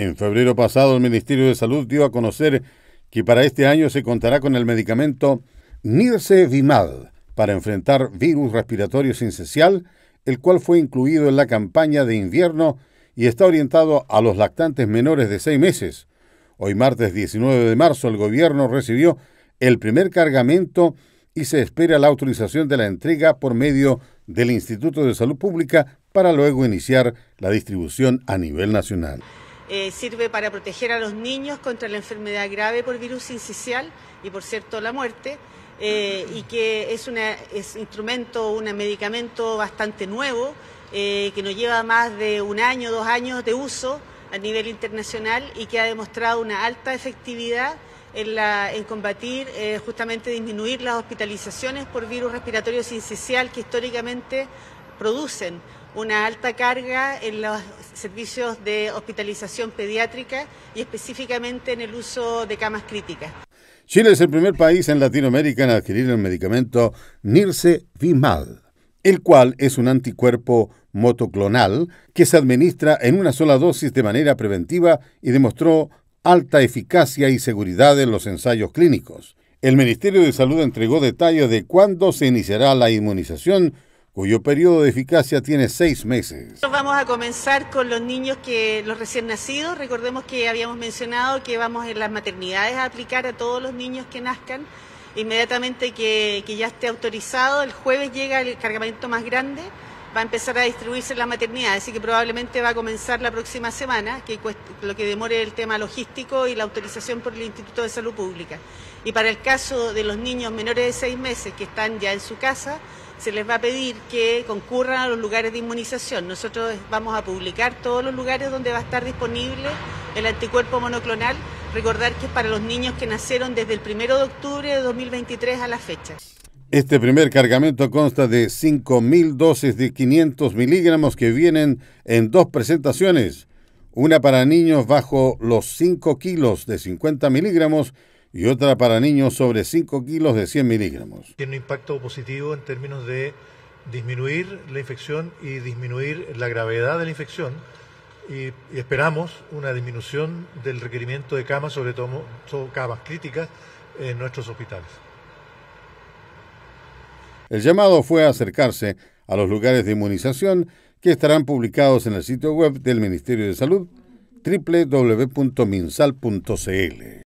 En febrero pasado, el Ministerio de Salud dio a conocer que para este año se contará con el medicamento NIRSE-VIMAL para enfrentar virus respiratorio sincesial, el cual fue incluido en la campaña de invierno y está orientado a los lactantes menores de seis meses. Hoy martes 19 de marzo el gobierno recibió el primer cargamento y se espera la autorización de la entrega por medio del Instituto de Salud Pública para luego iniciar la distribución a nivel nacional. Eh, sirve para proteger a los niños contra la enfermedad grave por virus incisional y, por cierto, la muerte, eh, y que es un instrumento, un medicamento bastante nuevo, eh, que nos lleva más de un año, dos años de uso a nivel internacional y que ha demostrado una alta efectividad en, combatir, justamente disminuir las hospitalizaciones por virus respiratorio sincicial que históricamente producen una alta carga en los servicios de hospitalización pediátrica y específicamente en el uso de camas críticas. Chile es el primer país en Latinoamérica en adquirir el medicamento Nirce Vimal, el cual es un anticuerpo motoclonal que se administra en una sola dosis de manera preventiva y demostró alta eficacia y seguridad en los ensayos clínicos. El Ministerio de Salud entregó detalles de cuándo se iniciará la inmunización cuyo periodo de eficacia tiene seis meses. Vamos a comenzar con los niños que los recién nacidos. Recordemos que habíamos mencionado que vamos en las maternidades a aplicar a todos los niños que nazcan. Inmediatamente que, que ya esté autorizado, el jueves llega el cargamento más grande va a empezar a distribuirse la maternidad, así que probablemente va a comenzar la próxima semana, que lo que demore el tema logístico y la autorización por el Instituto de Salud Pública. Y para el caso de los niños menores de seis meses que están ya en su casa, se les va a pedir que concurran a los lugares de inmunización. Nosotros vamos a publicar todos los lugares donde va a estar disponible el anticuerpo monoclonal. Recordar que es para los niños que nacieron desde el 1 de octubre de 2023 a la fecha. Este primer cargamento consta de 5.000 dosis de 500 miligramos que vienen en dos presentaciones, una para niños bajo los 5 kilos de 50 miligramos y otra para niños sobre 5 kilos de 100 miligramos. Tiene un impacto positivo en términos de disminuir la infección y disminuir la gravedad de la infección y, esperamos una disminución del requerimiento de camas, sobre todo camas críticas, en nuestros hospitales. El llamado fue a acercarse a los lugares de inmunización que estarán publicados en el sitio web del Ministerio de Salud www.minsal.cl.